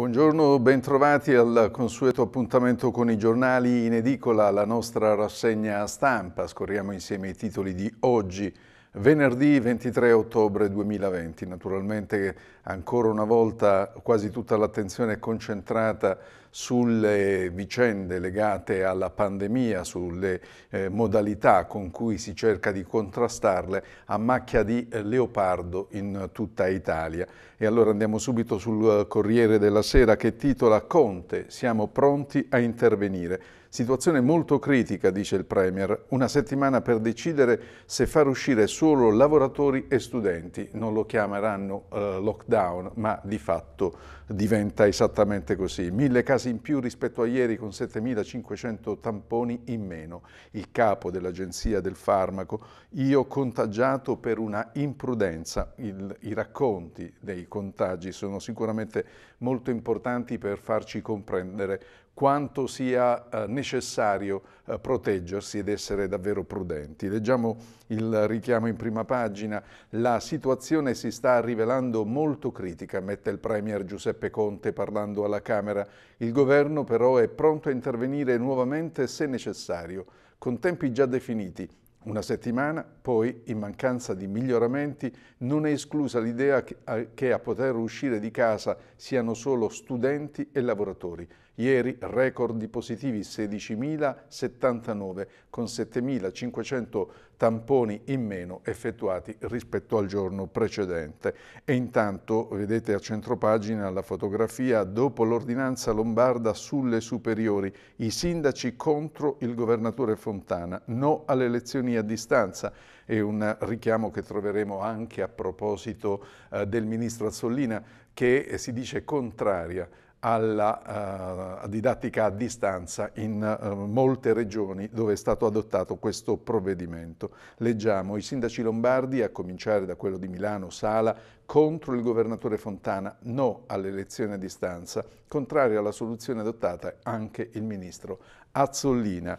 Buongiorno, bentrovati al consueto appuntamento con i giornali in edicola, la nostra rassegna stampa. Scorriamo insieme i titoli di oggi, venerdì 23 ottobre 2020. Naturalmente ancora una volta quasi tutta l'attenzione è concentrata sulle vicende legate alla pandemia, sulle eh, modalità con cui si cerca di contrastarle a macchia di eh, leopardo in tutta Italia. E allora andiamo subito sul eh, Corriere della Sera che titola Conte, siamo pronti a intervenire. Situazione molto critica, dice il Premier, una settimana per decidere se far uscire solo lavoratori e studenti. Non lo chiameranno eh, lockdown, ma di fatto diventa esattamente così. Mille casi in più rispetto a ieri con 7.500 tamponi in meno. Il capo dell'Agenzia del Farmaco, io contagiato per una imprudenza. Il, I racconti dei contagi sono sicuramente molto importanti per farci comprendere quanto sia eh, necessario eh, proteggersi ed essere davvero prudenti. Leggiamo il richiamo in prima pagina. La situazione si sta rivelando molto critica, mette il Premier Giuseppe Conte parlando alla Camera. Il governo però è pronto a intervenire nuovamente se necessario, con tempi già definiti una settimana, poi, in mancanza di miglioramenti, non è esclusa l'idea che eh, a poter uscire di casa siano solo studenti e lavoratori. Ieri record di positivi 16.079 con 7.500 tamponi in meno effettuati rispetto al giorno precedente. E intanto vedete a centropagina la fotografia dopo l'ordinanza lombarda sulle superiori, i sindaci contro il governatore Fontana, no alle elezioni a distanza. È un richiamo che troveremo anche a proposito eh, del ministro Azzollina che si dice contraria alla uh, didattica a distanza in uh, molte regioni dove è stato adottato questo provvedimento. Leggiamo i sindaci lombardi, a cominciare da quello di Milano Sala, contro il governatore Fontana, no all'elezione a distanza, contrario alla soluzione adottata anche il ministro Azzollina.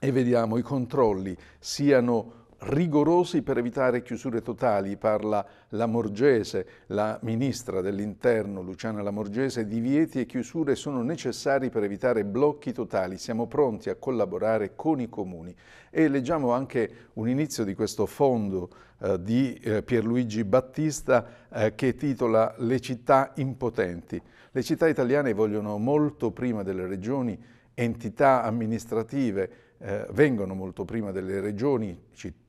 E vediamo i controlli siano rigorosi per evitare chiusure totali, parla Lamorgese, la ministra dell'interno Luciana Lamorgese, divieti e chiusure sono necessari per evitare blocchi totali, siamo pronti a collaborare con i comuni e leggiamo anche un inizio di questo fondo eh, di eh, Pierluigi Battista eh, che titola Le città impotenti. Le città italiane vogliono molto prima delle regioni entità amministrative eh, vengono molto prima delle regioni,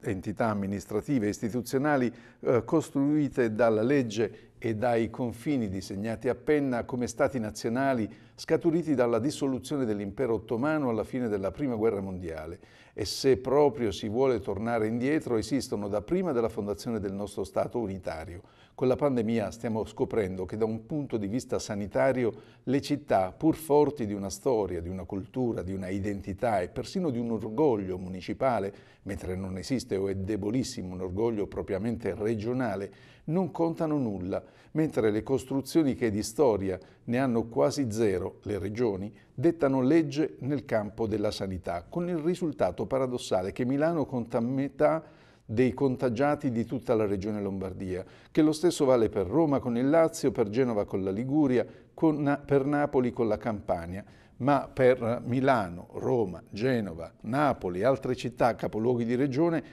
entità amministrative e istituzionali, eh, costruite dalla legge e dai confini disegnati a penna come stati nazionali scaturiti dalla dissoluzione dell'impero ottomano alla fine della Prima Guerra Mondiale e se proprio si vuole tornare indietro esistono da prima della fondazione del nostro Stato unitario. Con la pandemia stiamo scoprendo che da un punto di vista sanitario le città, pur forti di una storia, di una cultura, di una identità e persino di un orgoglio municipale, mentre non esiste o è debolissimo un orgoglio propriamente regionale, non contano nulla, mentre le costruzioni che di storia, ne hanno quasi zero, le regioni dettano legge nel campo della sanità, con il risultato paradossale che Milano conta metà dei contagiati di tutta la regione Lombardia, che lo stesso vale per Roma con il Lazio, per Genova con la Liguria, con, per Napoli con la Campania, ma per Milano, Roma, Genova, Napoli e altre città capoluoghi di regione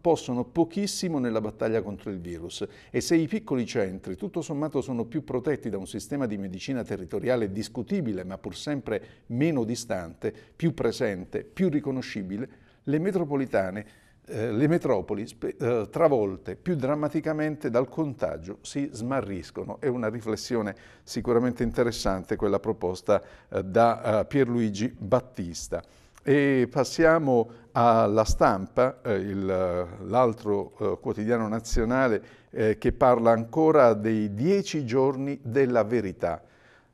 possono pochissimo nella battaglia contro il virus e se i piccoli centri tutto sommato sono più protetti da un sistema di medicina territoriale discutibile ma pur sempre meno distante, più presente, più riconoscibile, le metropolitane, eh, le metropoli eh, travolte più drammaticamente dal contagio si smarriscono. È una riflessione sicuramente interessante quella proposta eh, da Pierluigi Battista. E passiamo alla stampa, eh, l'altro eh, quotidiano nazionale eh, che parla ancora dei dieci giorni della verità.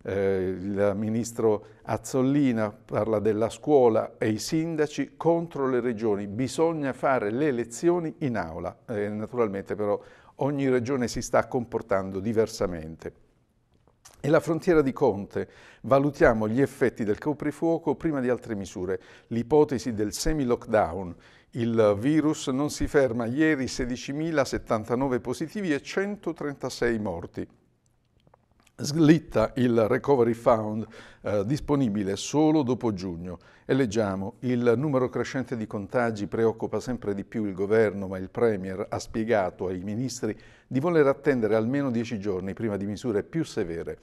Eh, il ministro Azzollina parla della scuola e i sindaci contro le regioni. Bisogna fare le elezioni in aula. Eh, naturalmente però ogni regione si sta comportando diversamente. E la frontiera di Conte. Valutiamo gli effetti del coprifuoco prima di altre misure. L'ipotesi del semi-lockdown. Il virus non si ferma. Ieri 16.079 positivi e 136 morti slitta il recovery fund eh, disponibile solo dopo giugno e leggiamo il numero crescente di contagi preoccupa sempre di più il governo ma il premier ha spiegato ai ministri di voler attendere almeno dieci giorni prima di misure più severe.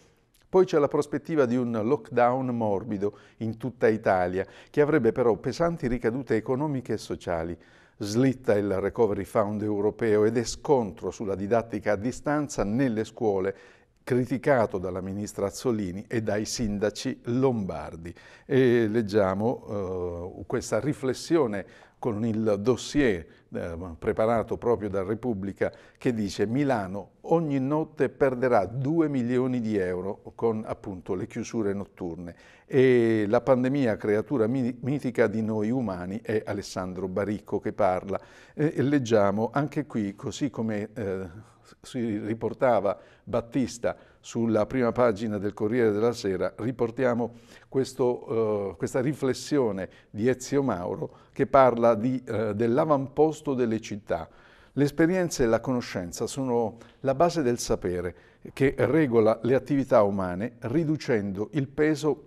Poi c'è la prospettiva di un lockdown morbido in tutta Italia che avrebbe però pesanti ricadute economiche e sociali. Slitta il Recovery Fund europeo ed è scontro sulla didattica a distanza nelle scuole criticato dalla ministra Azzolini e dai sindaci lombardi. E leggiamo eh, questa riflessione con il dossier eh, preparato proprio da Repubblica che dice Milano ogni notte perderà 2 milioni di euro con appunto le chiusure notturne e la pandemia creatura mitica di noi umani è Alessandro Baricco che parla e, e leggiamo anche qui così come eh, si riportava Battista sulla prima pagina del Corriere della Sera, riportiamo questo, eh, questa riflessione di Ezio Mauro che parla eh, dell'avamposto delle città. L'esperienza e la conoscenza sono la base del sapere che regola le attività umane riducendo il peso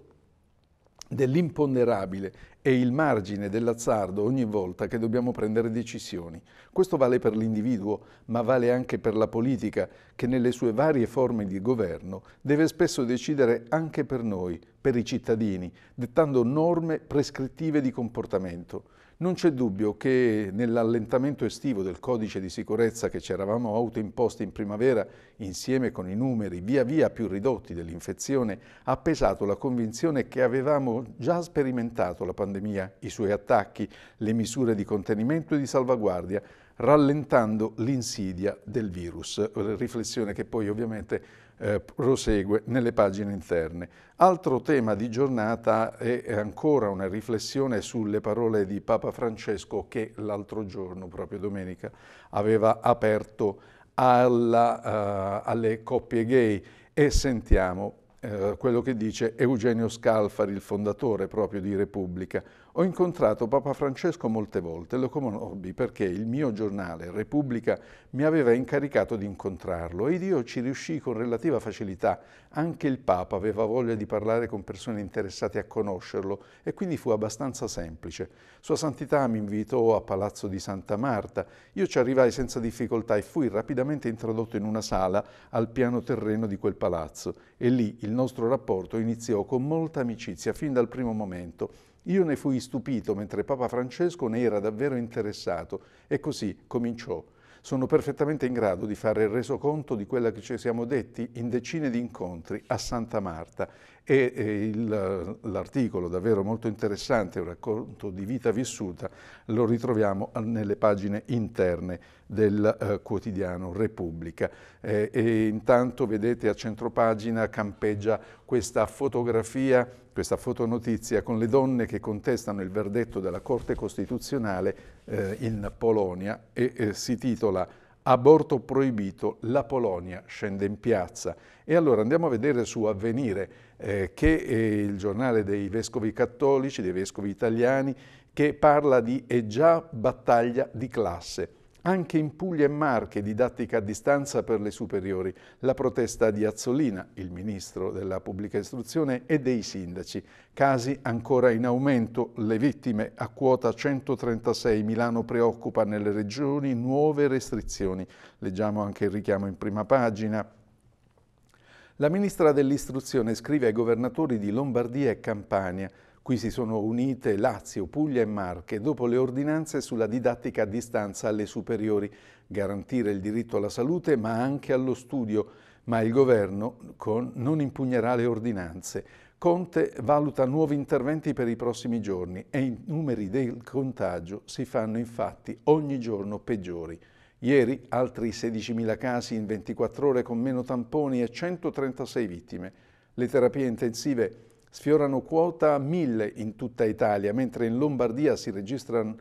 dell'imponderabile è il margine dell'azzardo ogni volta che dobbiamo prendere decisioni. Questo vale per l'individuo, ma vale anche per la politica, che nelle sue varie forme di governo deve spesso decidere anche per noi, per i cittadini, dettando norme prescrittive di comportamento. Non c'è dubbio che nell'allentamento estivo del codice di sicurezza che ci eravamo autoimposti in primavera, insieme con i numeri via via più ridotti dell'infezione, ha pesato la convinzione che avevamo già sperimentato la pandemia, i suoi attacchi, le misure di contenimento e di salvaguardia, rallentando l'insidia del virus. Riflessione che poi ovviamente eh, prosegue nelle pagine interne. Altro tema di giornata è ancora una riflessione sulle parole di Papa Francesco che l'altro giorno, proprio domenica, aveva aperto alla, uh, alle coppie gay e sentiamo uh, quello che dice Eugenio Scalfari, il fondatore proprio di Repubblica, ho incontrato Papa Francesco molte volte e lo conobbi perché il mio giornale Repubblica mi aveva incaricato di incontrarlo ed io ci riuscii con relativa facilità. Anche il Papa aveva voglia di parlare con persone interessate a conoscerlo e quindi fu abbastanza semplice. Sua Santità mi invitò a Palazzo di Santa Marta. Io ci arrivai senza difficoltà e fui rapidamente introdotto in una sala al piano terreno di quel palazzo e lì il nostro rapporto iniziò con molta amicizia fin dal primo momento io ne fui stupito mentre Papa Francesco ne era davvero interessato e così cominciò. Sono perfettamente in grado di fare il resoconto di quella che ci siamo detti in decine di incontri a Santa Marta e l'articolo davvero molto interessante, un racconto di vita vissuta, lo ritroviamo nelle pagine interne del eh, quotidiano Repubblica. Eh, e intanto vedete a centropagina campeggia questa fotografia, questa fotonotizia con le donne che contestano il verdetto della Corte Costituzionale eh, in Polonia e eh, si titola aborto proibito, la Polonia scende in piazza. E allora andiamo a vedere su Avvenire, eh, che è eh, il giornale dei vescovi cattolici, dei vescovi italiani, che parla di è già battaglia di classe. Anche in Puglia e Marche, didattica a distanza per le superiori, la protesta di Azzolina, il ministro della pubblica istruzione e dei sindaci. Casi ancora in aumento, le vittime a quota 136. Milano preoccupa nelle regioni nuove restrizioni. Leggiamo anche il richiamo in prima pagina. La ministra dell'istruzione scrive ai governatori di Lombardia e Campania Qui si sono unite Lazio, Puglia e Marche dopo le ordinanze sulla didattica a distanza alle superiori, garantire il diritto alla salute ma anche allo studio, ma il governo con, non impugnerà le ordinanze. Conte valuta nuovi interventi per i prossimi giorni e i numeri del contagio si fanno infatti ogni giorno peggiori. Ieri altri 16.000 casi in 24 ore con meno tamponi e 136 vittime. Le terapie intensive sfiorano quota 1000 in tutta Italia, mentre in Lombardia si registrano,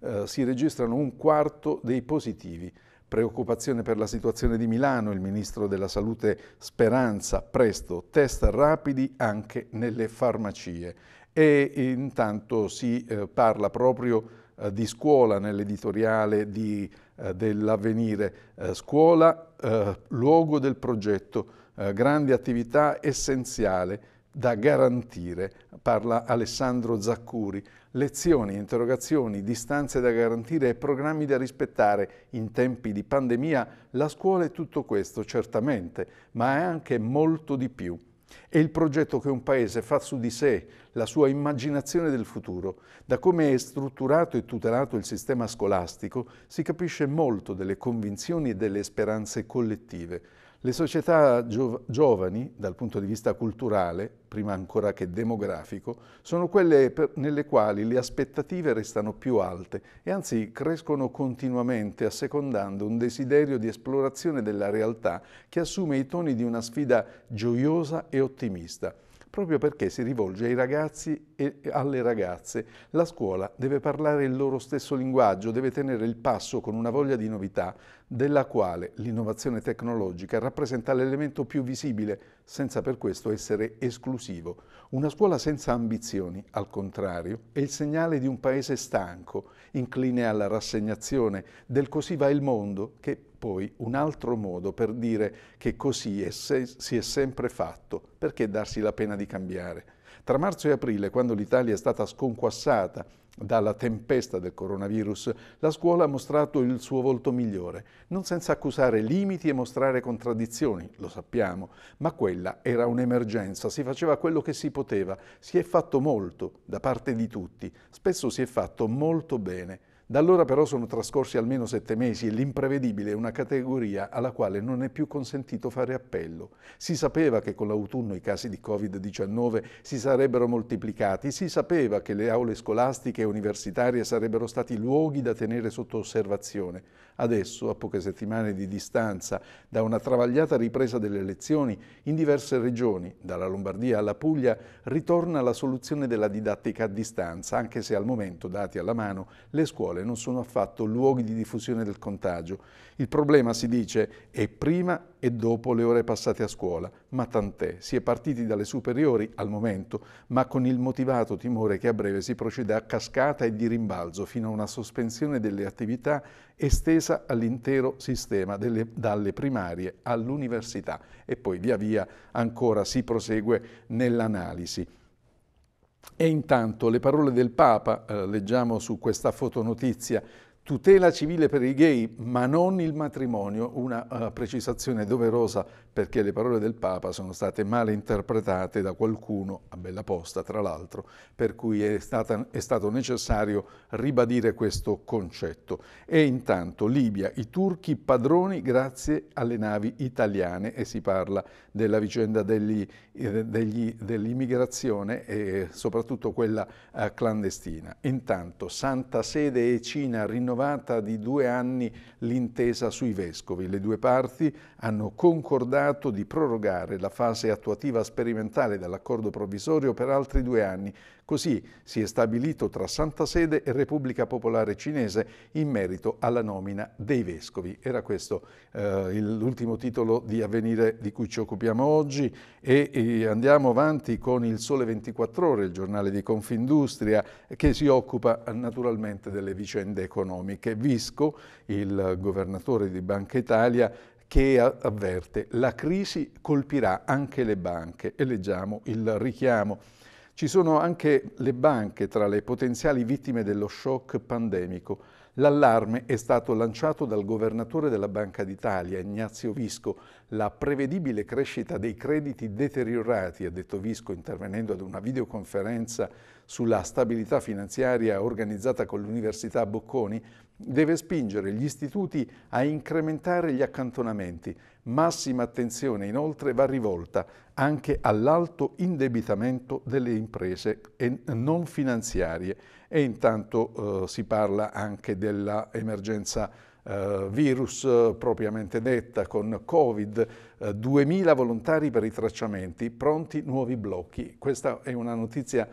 eh, si registrano un quarto dei positivi. Preoccupazione per la situazione di Milano, il ministro della Salute Speranza, presto test rapidi anche nelle farmacie. E intanto si eh, parla proprio eh, di scuola nell'editoriale eh, dell'avvenire. Eh, scuola, eh, luogo del progetto, eh, grande attività essenziale da garantire, parla Alessandro Zaccuri. Lezioni, interrogazioni, distanze da garantire e programmi da rispettare. In tempi di pandemia la scuola è tutto questo, certamente, ma è anche molto di più. È il progetto che un paese fa su di sé, la sua immaginazione del futuro. Da come è strutturato e tutelato il sistema scolastico si capisce molto delle convinzioni e delle speranze collettive. Le società giovani, dal punto di vista culturale, prima ancora che demografico, sono quelle nelle quali le aspettative restano più alte e anzi crescono continuamente assecondando un desiderio di esplorazione della realtà che assume i toni di una sfida gioiosa e ottimista. Proprio perché si rivolge ai ragazzi e alle ragazze, la scuola deve parlare il loro stesso linguaggio, deve tenere il passo con una voglia di novità della quale l'innovazione tecnologica rappresenta l'elemento più visibile, senza per questo essere esclusivo. Una scuola senza ambizioni, al contrario, è il segnale di un paese stanco, incline alla rassegnazione, del così va il mondo, che poi un altro modo per dire che così è se, si è sempre fatto, perché darsi la pena di cambiare. Tra marzo e aprile, quando l'Italia è stata sconquassata dalla tempesta del coronavirus la scuola ha mostrato il suo volto migliore, non senza accusare limiti e mostrare contraddizioni, lo sappiamo, ma quella era un'emergenza, si faceva quello che si poteva, si è fatto molto da parte di tutti, spesso si è fatto molto bene. Da allora però sono trascorsi almeno sette mesi e l'imprevedibile è una categoria alla quale non è più consentito fare appello. Si sapeva che con l'autunno i casi di Covid-19 si sarebbero moltiplicati, si sapeva che le aule scolastiche e universitarie sarebbero stati luoghi da tenere sotto osservazione. Adesso, a poche settimane di distanza da una travagliata ripresa delle lezioni in diverse regioni, dalla Lombardia alla Puglia, ritorna la soluzione della didattica a distanza, anche se al momento, dati alla mano, le scuole scuole non sono affatto luoghi di diffusione del contagio. Il problema, si dice, è prima e dopo le ore passate a scuola, ma tant'è, si è partiti dalle superiori al momento, ma con il motivato timore che a breve si proceda a cascata e di rimbalzo fino a una sospensione delle attività estesa all'intero sistema, delle, dalle primarie all'università e poi via via ancora si prosegue nell'analisi. E intanto le parole del Papa, eh, leggiamo su questa fotonotizia, tutela civile per i gay, ma non il matrimonio, una uh, precisazione doverosa perché le parole del Papa sono state male interpretate da qualcuno, a bella posta tra l'altro, per cui è, stata, è, stato necessario ribadire questo concetto. E intanto Libia, i turchi padroni grazie alle navi italiane e si parla della vicenda eh, dell'immigrazione e soprattutto quella eh, clandestina. Intanto Santa Sede e Cina rinnovata di due anni l'intesa sui vescovi. Le due parti hanno concordato di prorogare la fase attuativa sperimentale dell'accordo provvisorio per altri due anni Così si è stabilito tra Santa Sede e Repubblica Popolare Cinese in merito alla nomina dei vescovi. Era questo eh, l'ultimo titolo di avvenire di cui ci occupiamo oggi e, e andiamo avanti con il Sole 24 Ore, il giornale di Confindustria che si occupa naturalmente delle vicende economiche. Visco, il governatore di Banca Italia, che avverte la crisi colpirà anche le banche e leggiamo il richiamo ci sono anche le banche tra le potenziali vittime dello shock pandemico. L'allarme è stato lanciato dal governatore della Banca d'Italia, Ignazio Visco. La prevedibile crescita dei crediti deteriorati, ha detto Visco intervenendo ad una videoconferenza sulla stabilità finanziaria organizzata con l'Università Bocconi, deve spingere gli istituti a incrementare gli accantonamenti. Massima attenzione inoltre va rivolta anche all'alto indebitamento delle imprese non finanziarie e intanto eh, si parla anche dell'emergenza eh, virus eh, propriamente detta con Covid, 2000 eh, volontari per i tracciamenti, pronti nuovi blocchi. Questa è una notizia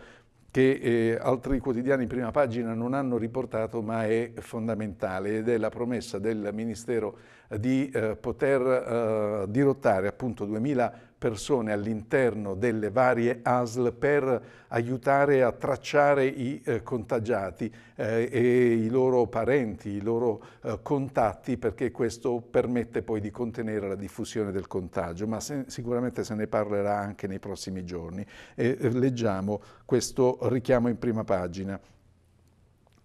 che eh, altri quotidiani in prima pagina non hanno riportato ma è fondamentale ed è la promessa del Ministero di eh, poter eh, dirottare appunto 2000 persone all'interno delle varie ASL per aiutare a tracciare i eh, contagiati eh, e i loro parenti, i loro eh, contatti, perché questo permette poi di contenere la diffusione del contagio, ma se, sicuramente se ne parlerà anche nei prossimi giorni. Eh, leggiamo questo richiamo in prima pagina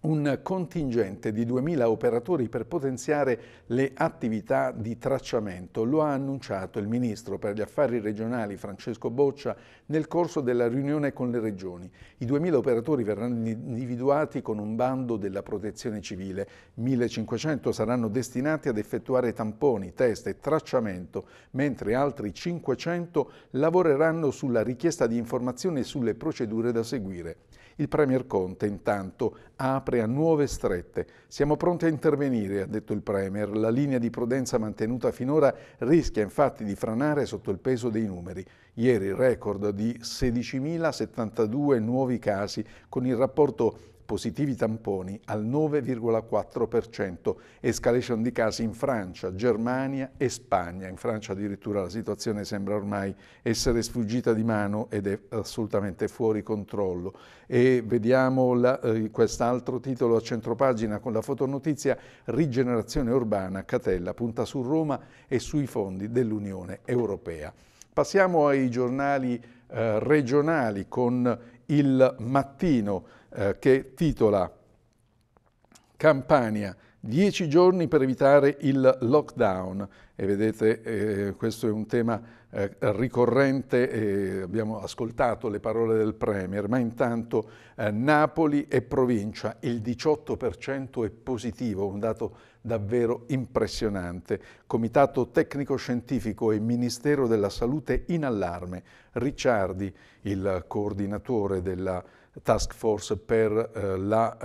un contingente di 2.000 operatori per potenziare le attività di tracciamento. Lo ha annunciato il Ministro per gli Affari Regionali Francesco Boccia nel corso della riunione con le regioni. I 2.000 operatori verranno individuati con un bando della protezione civile. 1.500 saranno destinati ad effettuare tamponi, test e tracciamento, mentre altri 500 lavoreranno sulla richiesta di informazioni e sulle procedure da seguire. Il Premier Conte intanto apre a nuove strette. Siamo pronti a intervenire, ha detto il Premier. La linea di prudenza mantenuta finora rischia infatti di franare sotto il peso dei numeri. Ieri record di 16.072 nuovi casi con il rapporto positivi tamponi al 9,4%, escalation di casi in Francia, Germania e Spagna. In Francia addirittura la situazione sembra ormai essere sfuggita di mano ed è assolutamente fuori controllo. E vediamo la, eh, quest'altro titolo a centropagina con la fotonotizia Rigenerazione urbana, Catella punta su Roma e sui fondi dell'Unione Europea. Passiamo ai giornali eh, regionali con il mattino eh, che titola Campania, 10 giorni per evitare il lockdown. E vedete, eh, questo è un tema eh, ricorrente, eh, abbiamo ascoltato le parole del Premier, ma intanto eh, Napoli e provincia, il 18% è positivo, un dato davvero impressionante. Comitato tecnico scientifico e Ministero della Salute in allarme. Ricciardi, il coordinatore della task force per, eh, la,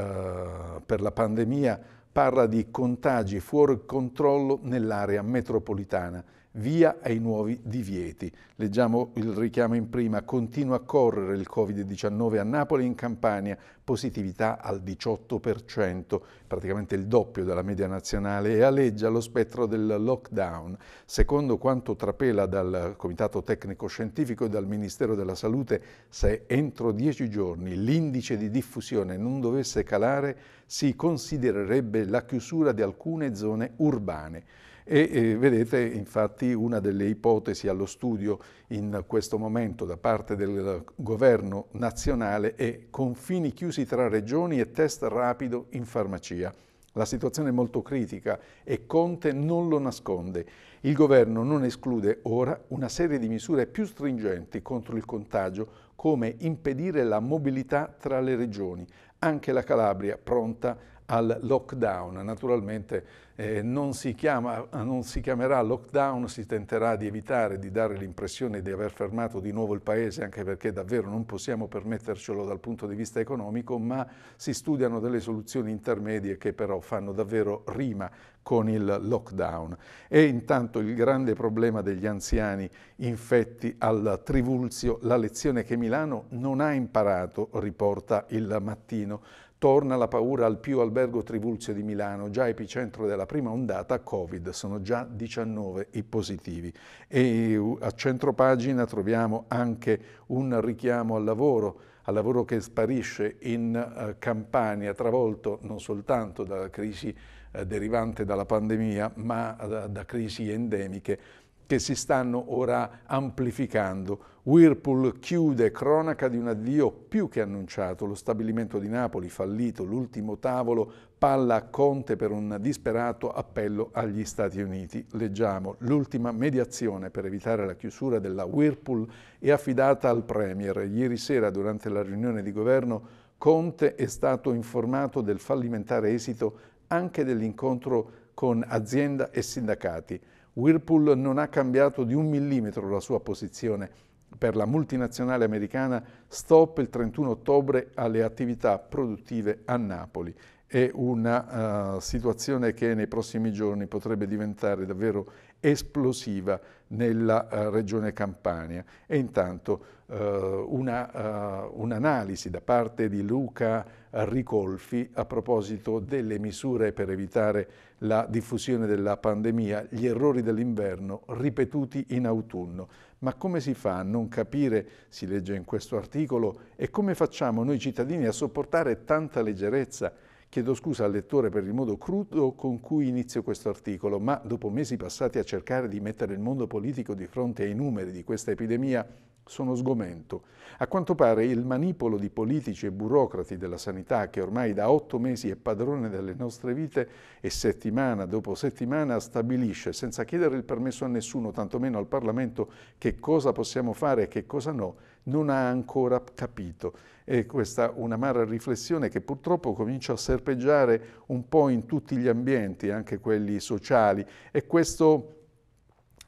eh, per la pandemia parla di contagi fuori controllo nell'area metropolitana, via ai nuovi divieti. Leggiamo il richiamo in prima, continua a correre il Covid-19 a Napoli e in Campania, positività al 18%, praticamente il doppio della media nazionale, e alleggia lo spettro del lockdown. Secondo quanto trapela dal Comitato Tecnico Scientifico e dal Ministero della Salute, se entro dieci giorni l'indice di diffusione non dovesse calare, si considererebbe la chiusura di alcune zone urbane. E eh, vedete infatti una delle ipotesi allo studio in questo momento da parte del governo nazionale è confini chiusi chiusi tra regioni e test rapido in farmacia. La situazione è molto critica e Conte non lo nasconde. Il governo non esclude ora una serie di misure più stringenti contro il contagio, come impedire la mobilità tra le regioni. Anche la Calabria pronta al lockdown. Naturalmente eh, non, si chiama, non si chiamerà lockdown, si tenterà di evitare di dare l'impressione di aver fermato di nuovo il paese, anche perché davvero non possiamo permettercelo dal punto di vista economico, ma si studiano delle soluzioni intermedie che però fanno davvero rima con il lockdown. E intanto il grande problema degli anziani infetti al trivulzio, la lezione che Milano non ha imparato, riporta il mattino. Torna la paura al più albergo Trivulzio di Milano, già epicentro della prima ondata Covid, sono già 19 i positivi. E a centro pagina troviamo anche un richiamo al lavoro, al lavoro che sparisce in eh, Campania, travolto non soltanto dalla crisi eh, derivante dalla pandemia, ma eh, da crisi endemiche che si stanno ora amplificando. Whirlpool chiude cronaca di un addio più che annunciato, lo stabilimento di Napoli fallito, l'ultimo tavolo, palla a Conte per un disperato appello agli Stati Uniti. Leggiamo, l'ultima mediazione per evitare la chiusura della Whirlpool è affidata al Premier. Ieri sera durante la riunione di governo Conte è stato informato del fallimentare esito anche dell'incontro con azienda e sindacati. Whirlpool non ha cambiato di un millimetro la sua posizione. Per la multinazionale americana stop il 31 ottobre alle attività produttive a Napoli. È una uh, situazione che nei prossimi giorni potrebbe diventare davvero esplosiva nella uh, regione Campania. E intanto uh, un'analisi uh, un da parte di Luca Ricolfi a proposito delle misure per evitare la diffusione della pandemia, gli errori dell'inverno ripetuti in autunno. Ma come si fa a non capire, si legge in questo articolo, e come facciamo noi cittadini a sopportare tanta leggerezza? Chiedo scusa al lettore per il modo crudo con cui inizio questo articolo, ma dopo mesi passati a cercare di mettere il mondo politico di fronte ai numeri di questa epidemia, sono sgomento. A quanto pare il manipolo di politici e burocrati della sanità, che ormai da otto mesi è padrone delle nostre vite e settimana dopo settimana stabilisce, senza chiedere il permesso a nessuno, tantomeno al Parlamento, che cosa possiamo fare e che cosa no, non ha ancora capito. E questa è un'amara riflessione che purtroppo comincia a serpeggiare un po' in tutti gli ambienti, anche quelli sociali, e questo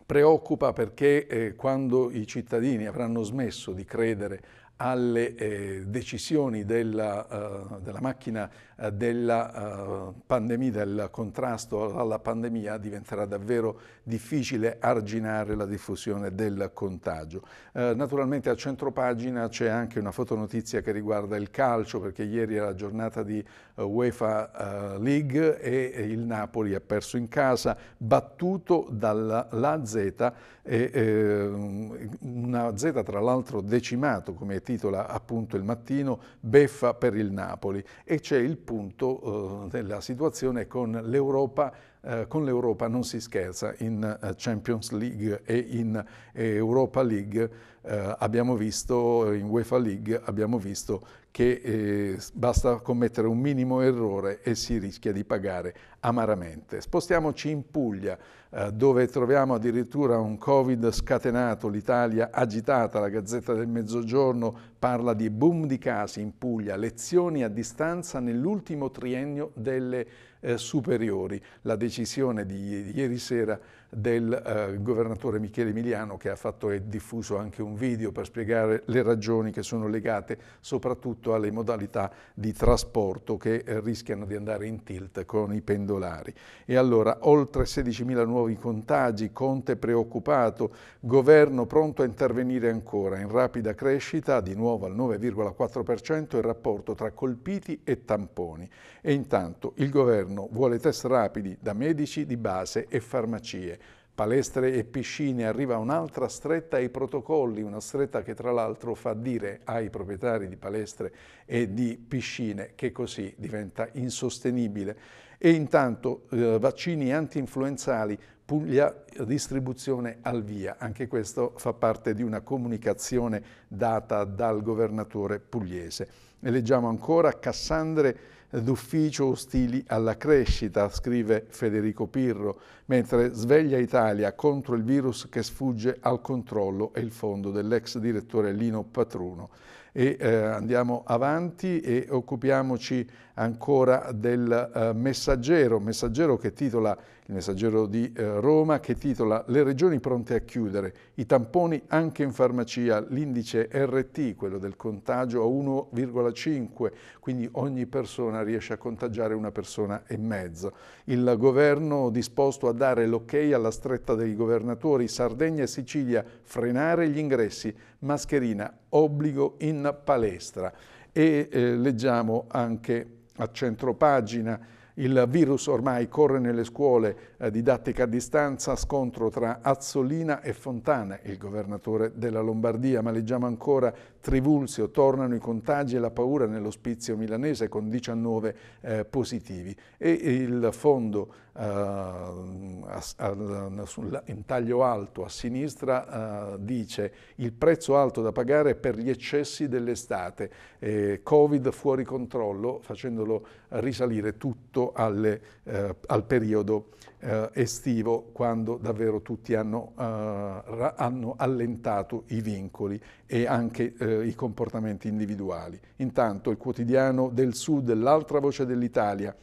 Preoccupa perché eh, quando i cittadini avranno smesso di credere alle eh, decisioni della, uh, della macchina uh, della uh, pandemia, del contrasto alla pandemia, diventerà davvero difficile arginare la diffusione del contagio. naturalmente a centro pagina c'è anche una fotonotizia che riguarda il calcio, perché ieri era la giornata di UEFA League e, e il Napoli ha perso in casa, battuto dalla Z, e, eh, una Z tra l'altro decimato come titola appunto il mattino Beffa per il Napoli e c'è il punto eh, della situazione con l'Europa eh, con l'Europa non si scherza, in eh, Champions League e in eh, Europa League eh, abbiamo visto, in UEFA League abbiamo visto che basta commettere un minimo errore e si rischia di pagare amaramente. Spostiamoci in Puglia, dove troviamo addirittura un Covid scatenato, l'Italia agitata, la Gazzetta del Mezzogiorno parla di boom di casi in Puglia, lezioni a distanza nell'ultimo triennio delle eh, superiori. La decisione di, di ieri sera del eh, governatore Michele Emiliano che ha fatto e diffuso anche un video per spiegare le ragioni che sono legate soprattutto alle modalità di trasporto che eh, rischiano di andare in tilt con i pendolari. E allora oltre 16.000 nuovi contagi, Conte preoccupato, governo pronto a intervenire ancora, in rapida crescita di nuovo al 9,4% il rapporto tra colpiti e tamponi. E intanto il governo vuole test rapidi da medici di base e farmacie palestre e piscine arriva un'altra stretta ai protocolli, una stretta che tra l'altro fa dire ai proprietari di palestre e di piscine che così diventa insostenibile. E intanto eh, vaccini anti-influenzali, Puglia distribuzione al via, anche questo fa parte di una comunicazione data dal governatore pugliese. E leggiamo ancora Cassandre d'ufficio ostili alla crescita, scrive Federico Pirro, mentre Sveglia Italia contro il virus che sfugge al controllo e il fondo dell'ex direttore Lino Patruno. E, eh, andiamo avanti e occupiamoci ancora del eh, messaggero, messaggero che titola il messaggero di eh, Roma che titola Le regioni pronte a chiudere, i tamponi anche in farmacia, l'indice RT, quello del contagio a 1,5, quindi ogni persona riesce a contagiare una persona e mezzo. Il governo disposto a dare l'ok alla stretta dei governatori Sardegna e Sicilia, frenare gli ingressi, mascherina, obbligo in palestra. E eh, leggiamo anche a centropagina il virus ormai corre nelle scuole, eh, didattica a distanza, scontro tra Azzolina e Fontana, il governatore della Lombardia, ma leggiamo ancora Trivulzio, tornano i contagi e la paura nell'ospizio milanese con 19 eh, positivi. E il fondo Ehm, a, a, sul, in taglio alto a sinistra uh, dice il prezzo alto da pagare per gli eccessi dell'estate, eh, Covid fuori controllo, facendolo risalire tutto alle, uh, al periodo uh, estivo, quando davvero tutti hanno, hanno, allentato i vincoli e anche i comportamenti individuali. Intanto il quotidiano del Sud, l'altra voce dell'Italia,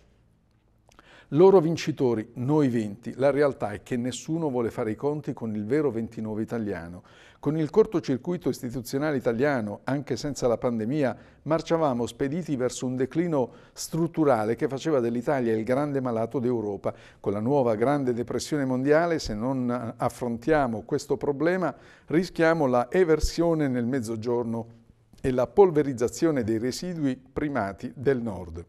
loro vincitori, noi vinti. La realtà è che nessuno vuole fare i conti con il vero 29 italiano. Con il cortocircuito istituzionale italiano, anche senza la pandemia, marciavamo spediti verso un declino strutturale che faceva dell'Italia il grande malato d'Europa. Con la nuova grande depressione mondiale, se non affrontiamo questo problema, rischiamo la eversione nel mezzogiorno e la polverizzazione dei residui primati del nord.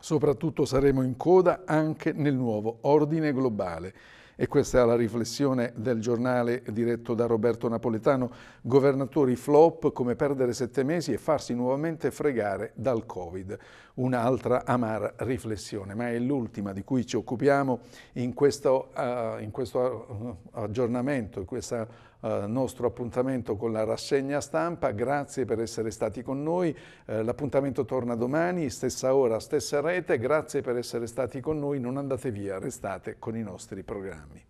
Soprattutto saremo in coda anche nel nuovo ordine globale. E questa è la riflessione del giornale diretto da Roberto Napoletano. Governatori flop, come perdere sette mesi e farsi nuovamente fregare dal Covid. Un'altra amara riflessione, ma è l'ultima di cui ci occupiamo in questo, uh, in questo eh, aggiornamento, in questa eh, nostro appuntamento con la rassegna stampa. Grazie per essere stati con noi. Eh, L'appuntamento torna domani, stessa ora, stessa rete. Grazie per essere stati con noi. Non andate via, restate con i nostri programmi.